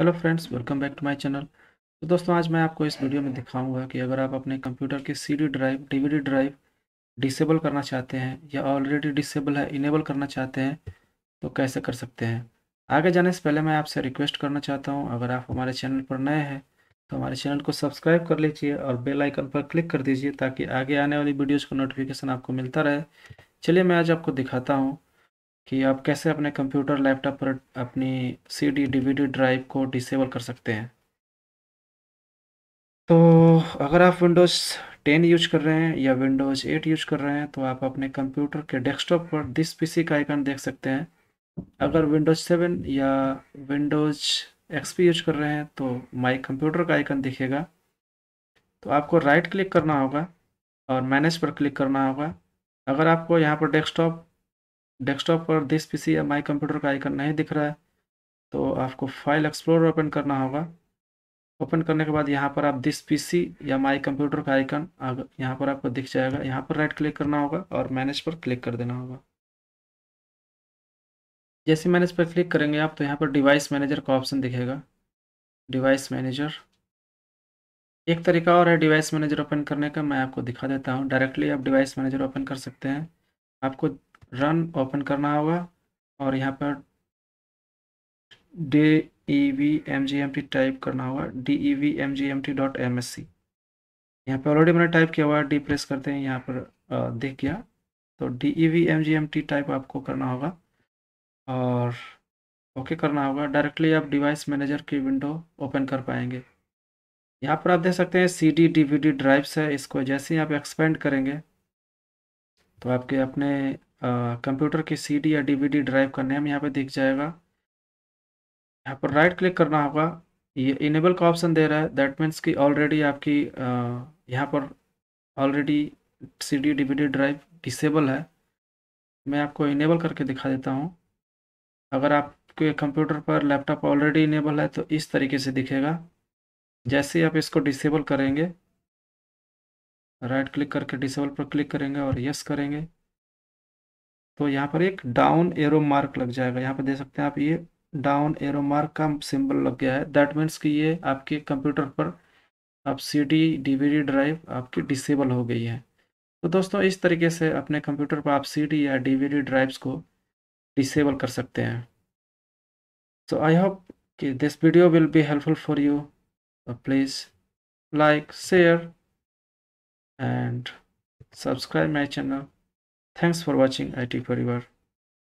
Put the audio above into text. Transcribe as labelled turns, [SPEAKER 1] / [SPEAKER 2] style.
[SPEAKER 1] hello friends welcome back to my channel तो दोस्तों आज मैं आपको इस वीडियो में दिखाऊंगा कि अगर आप अपने कंप्यूटर के CD drive DVD drive disable करना चाहते हैं या ऑलरेडी डिसेबल है इनेबल करना चाहते हैं तो कैसे कर सकते हैं आगे जाने से पहले मैं आपसे रिक्वेस्ट करना चाहता हूँ अगर आप हमारे चैनल पर नए हैं तो हमारे चैनल को सब्सक्राइब कर लीजिए और बेलाइकन पर क्लिक कर दीजिए ताकि आगे आने वाली वीडियोज़ का नोटिफिकेशन आपको मिलता रहे चलिए मैं आज आपको दिखाता हूँ कि आप कैसे अपने कंप्यूटर लैपटॉप पर अपनी सीडी डीवीडी ड्राइव को डिसेबल कर सकते हैं तो अगर आप विंडोज़ 10 यूज कर रहे हैं या विंडोज़ 8 यूज कर रहे हैं तो आप अपने कंप्यूटर के डेस्कटॉप पर दिस पीसी का आइकन देख सकते हैं अगर विंडोज़ 7 या विंडोज़ एक्सपी यूज कर रहे हैं तो माई कंप्यूटर का आइकन दिखेगा तो आपको राइट क्लिक करना होगा और मैनेज पर क्लिक करना होगा अगर आपको यहाँ पर डेस्कटॉप डेस्कटॉप पर दिस पीसी या माई कंप्यूटर का आइकन नहीं दिख रहा है तो आपको फाइल एक्सप्लोर ओपन करना होगा ओपन करने के बाद यहाँ पर आप दिस पीसी या माई कंप्यूटर का आइकन यहाँ पर आपको दिख जाएगा यहाँ पर राइट क्लिक करना होगा और मैनेज पर क्लिक कर देना होगा जैसे मैनेज पर क्लिक करेंगे आप तो यहाँ पर डिवाइस मैनेजर का ऑप्शन दिखेगा डिवाइस मैनेजर एक तरीका और है डिवाइस मैनेजर ओपन करने का मैं आपको दिखा देता हूँ डायरेक्टली आप डिवाइस मैनेजर ओपन कर सकते हैं आपको रन ओपन करना होगा और यहाँ पर D E V M G M T type करना होगा D E V M G M T dot M S C यहाँ पर ऑलरेडी मैंने टाइप किया हुआ है डी प्रेस करते हैं यहाँ पर देख गया तो D E V M G M T type आपको करना होगा और ओके करना होगा डायरेक्टली आप डिवाइस मैनेजर की विंडो ओपन कर पाएंगे यहाँ पर आप देख सकते हैं C D D V D drives है इसको जैसे ही आप एक्सपेंड करेंगे तो आपके अपने कंप्यूटर की सीडी या डीवीडी ड्राइव का नेम यहाँ पे दिख जाएगा यहाँ पर राइट क्लिक करना होगा ये इनेबल का ऑप्शन दे रहा है दैट मीन्स कि ऑलरेडी आपकी यहाँ पर already C D DVD drive disable है मैं आपको इनेबल करके दिखा देता हूँ अगर आपके कंप्यूटर पर लैपटॉप ऑलरेडी इनेबल है तो इस तरीके से दिखेगा जैसे आप इसको डिसेबल करेंगे राइट क्लिक करके डिसेबल पर क्लिक करेंगे और यस करेंगे तो यहाँ पर एक डाउन एरो मार्क लग जाएगा यहाँ पर देख सकते हैं आप ये डाउन एरो मार्क का सिंबल लग गया है दैट मीन्स कि ये आपके कंप्यूटर पर अब सी डी डीवीडी ड्राइव आपकी डिसेबल हो गई है तो दोस्तों इस तरीके से अपने कंप्यूटर पर आप सी डी या डीवीडी ड्राइव्स को डिसेबल कर सकते हैं सो आई होप कि this video will be helpful for you please like share and subscribe my channel thanks for watching it forever